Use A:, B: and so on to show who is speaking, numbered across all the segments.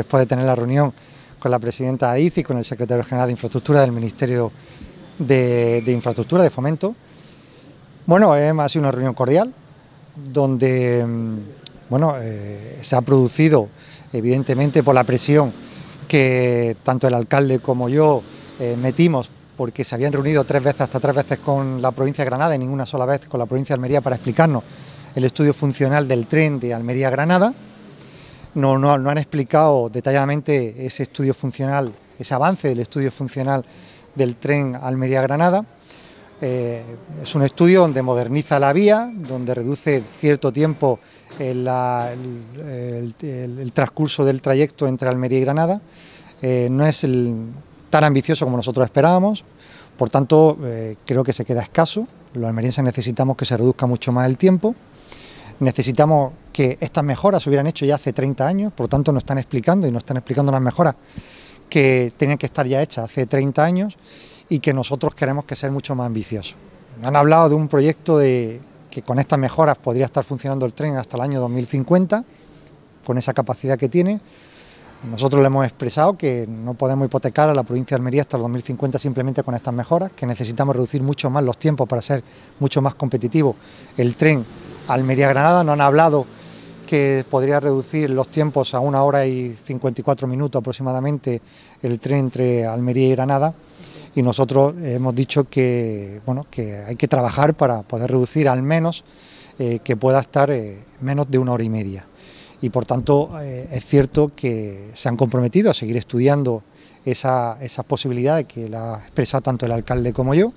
A: Después de tener la reunión con la presidenta de y con el secretario general de Infraestructura del Ministerio de, Infraestructura, de Fomento, bueno, eh, ha sido una reunión cordial donde mm, bueno, eh, se ha producido, evidentemente, por la presión que tanto el alcalde como yo eh, metimos, porque se habían reunido tres veces, hasta tres veces con la provincia de Granada y ninguna sola vez con la provincia de Almería para explicarnos el estudio funcional del tren de Almería-Granada no, han explicado detalladamente ese estudio funcional, ese avance del estudio funcional del tren Almería-Granada. Eh, es un estudio donde moderniza la vía, donde reduce cierto tiempo el, transcurso del trayecto entre Almería y Granada. Eh, no es tan ambicioso como nosotros esperábamos, por tanto eh, creo que se queda escaso. Los almerienses necesitamos que se reduzca mucho más el tiempo. Necesitamos que estas mejoras se hubieran hecho ya hace 30 años, por lo tanto nos están explicando y nos están explicando las mejoras que tenían que estar ya hechas hace 30 años y que nosotros queremos que sea mucho más ambicioso. Han hablado de un proyecto de que con estas mejoras podría estar funcionando el tren hasta el año 2050, con esa capacidad que tiene. Nosotros le hemos expresado que no podemos hipotecar a la provincia de Almería hasta el 2050 simplemente con estas mejoras, que necesitamos reducir mucho más los tiempos para ser mucho más competitivo... El tren Almería-Granada, no han hablado que podría reducir los tiempos a una hora y 54 minutos aproximadamente el tren entre Almería y Granada y nosotros hemos dicho que bueno que hay que trabajar para poder reducir al menos eh, que pueda estar eh, menos de una hora y media y por tanto eh, es cierto que se han comprometido a seguir estudiando esa, esas posibilidades que la ha expresado tanto el alcalde como yo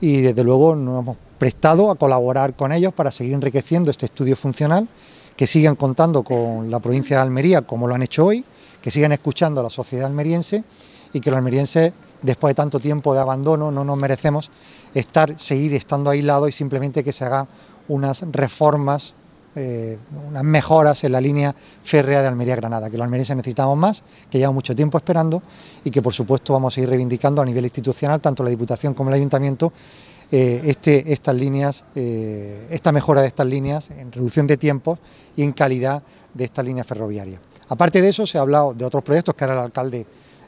A: y desde luego nos hemos prestado a colaborar con ellos para seguir enriqueciendo este estudio funcional que sigan contando con la provincia de Almería como lo han hecho hoy, que sigan escuchando a la sociedad almeriense y que los almerienses, después de tanto tiempo de abandono, no nos merecemos estar, seguir estando aislados y simplemente que se hagan unas reformas, eh, unas mejoras en la línea férrea de Almería-Granada, que los almerienses necesitamos más, que llevamos mucho tiempo esperando y que por supuesto vamos a ir reivindicando a nivel institucional, tanto la Diputación como el Ayuntamiento, eh, este, estas líneas, eh, esta mejora de estas líneas en reducción de tiempo y en calidad de esta línea ferroviaria Aparte de eso, se ha hablado de otros proyectos que ahora el alcalde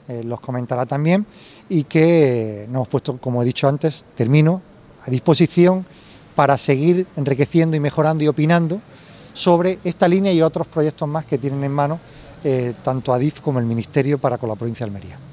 A: eh, los comentará también y que nos hemos puesto, como he dicho antes, termino, a disposición para seguir enriqueciendo y mejorando y opinando sobre esta línea y otros proyectos más que tienen en mano tanto ADIF como el Ministerio para con la provincia de Almería.